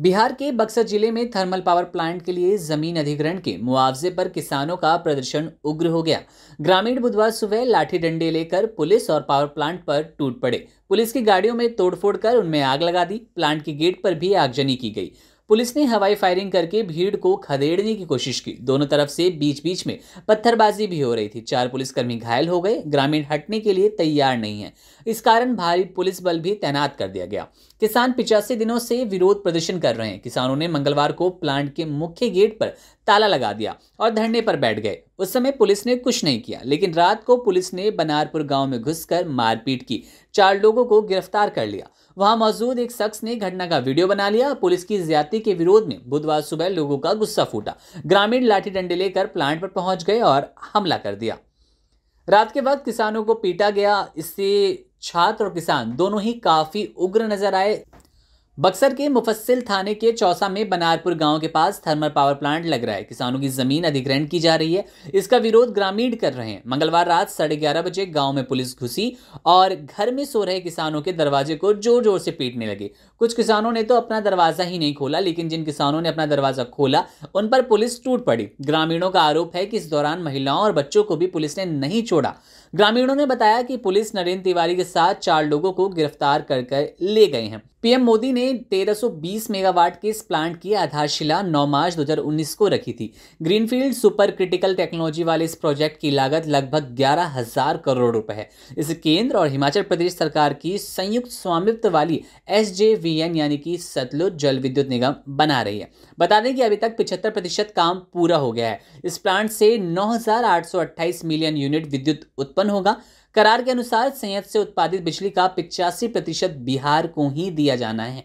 बिहार के बक्सर जिले में थर्मल पावर प्लांट के लिए जमीन अधिग्रहण के मुआवजे पर किसानों का प्रदर्शन उग्र हो गया ग्रामीण बुधवार सुबह लाठी डंडे लेकर पुलिस और पावर प्लांट पर टूट पड़े पुलिस की गाड़ियों में तोड़फोड़ कर उनमें आग लगा दी प्लांट के गेट पर भी आगजनी की गई पुलिस ने हवाई फायरिंग करके भीड़ को खदेड़ने की कोशिश की दोनों तरफ से बीच बीच में पत्थरबाजी भी हो रही थी चार पुलिसकर्मी घायल हो गए ग्रामीण हटने के लिए तैयार नहीं है इस कारण भारी पुलिस बल भी तैनात कर दिया गया किसान पिचासी दिनों से विरोध प्रदर्शन कर रहे हैं किसानों ने मंगलवार को प्लांट के मुख्य गेट पर ताला लगा दिया और धरने पर बैठ गए उस समय पुलिस ने कुछ नहीं किया लेकिन रात को पुलिस ने बनारपुर गांव में घुसकर मारपीट की चार लोगों को गिरफ्तार कर लिया वहां मौजूद एक शख्स ने घटना का वीडियो बना लिया पुलिस की ज्यादा के विरोध में बुधवार सुबह लोगों का गुस्सा फूटा ग्रामीण लाठी डंडे लेकर प्लांट पर पहुंच गए और हमला कर दिया रात के वक्त किसानों को पीटा गया इससे छात्र और किसान दोनों ही काफी उग्र नजर आए बक्सर के मुफस्सिल थाने के चौसा में बनारपुर गांव के पास थर्मल पावर प्लांट लग रहा है किसानों की जमीन अधिग्रहण की जा रही है इसका विरोध ग्रामीण कर रहे हैं मंगलवार रात साढ़े ग्यारह बजे गांव में पुलिस घुसी और घर में सो रहे किसानों के दरवाजे को जोर जोर से पीटने लगे कुछ किसानों ने तो अपना दरवाजा ही नहीं खोला लेकिन जिन किसानों ने अपना दरवाजा खोला उन पर पुलिस टूट पड़ी ग्रामीणों का आरोप है कि इस दौरान महिलाओं और बच्चों को भी पुलिस ने नहीं छोड़ा ग्रामीणों ने बताया कि पुलिस नरेंद्र तिवारी के साथ चार लोगों को गिरफ्तार कर ले गए हैं पीएम मोदी ने 1320 मेगावाट के इस प्लांट की आधारशिला 9 मार्च 2019 को रखी थी ग्रीनफील्ड सुपर क्रिटिकल टेक्नोलॉजी वाले इस प्रोजेक्ट की लागत लगभग ग्यारह हजार करोड़ रुपए है इसे केंद्र और हिमाचल प्रदेश सरकार की संयुक्त स्वामित्व वाली एस यानी कि सतलुज जल विद्युत निगम बना रही है बता दें कि अभी तक पिछहत्तर प्रतिशत काम पूरा हो गया है इस प्लांट से नौ मिलियन यूनिट विद्युत उत्पन्न होगा करार के अनुसार संयंत्र से उत्पादित बिजली का पिचासी प्रतिशत बिहार को ही दिया जाना है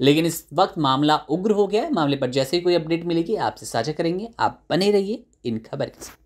लेकिन इस वक्त मामला उग्र हो गया है मामले पर जैसे ही कोई अपडेट मिलेगी आपसे साझा करेंगे आप बने रहिए इन खबर के साथ